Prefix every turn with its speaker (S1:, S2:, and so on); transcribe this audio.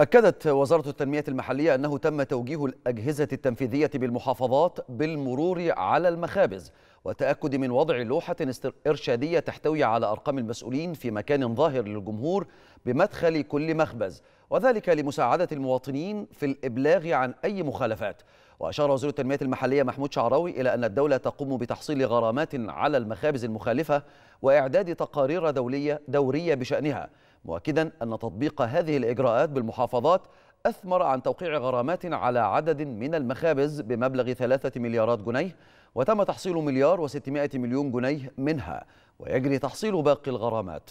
S1: أكدت وزارة التنمية المحلية أنه تم توجيه الأجهزة التنفيذية بالمحافظات بالمرور على المخابز وتأكد من وضع لوحة إرشادية تحتوي على أرقام المسؤولين في مكان ظاهر للجمهور بمدخل كل مخبز وذلك لمساعدة المواطنين في الإبلاغ عن أي مخالفات وأشار وزير التنمية المحلية محمود شعراوي إلى أن الدولة تقوم بتحصيل غرامات على المخابز المخالفة وإعداد تقارير دولية دورية بشأنها مؤكدا أن تطبيق هذه الإجراءات بالمحافظات أثمر عن توقيع غرامات على عدد من المخابز بمبلغ ثلاثة مليارات جنيه وتم تحصيل مليار وستمائة مليون جنيه منها ويجري تحصيل باقي الغرامات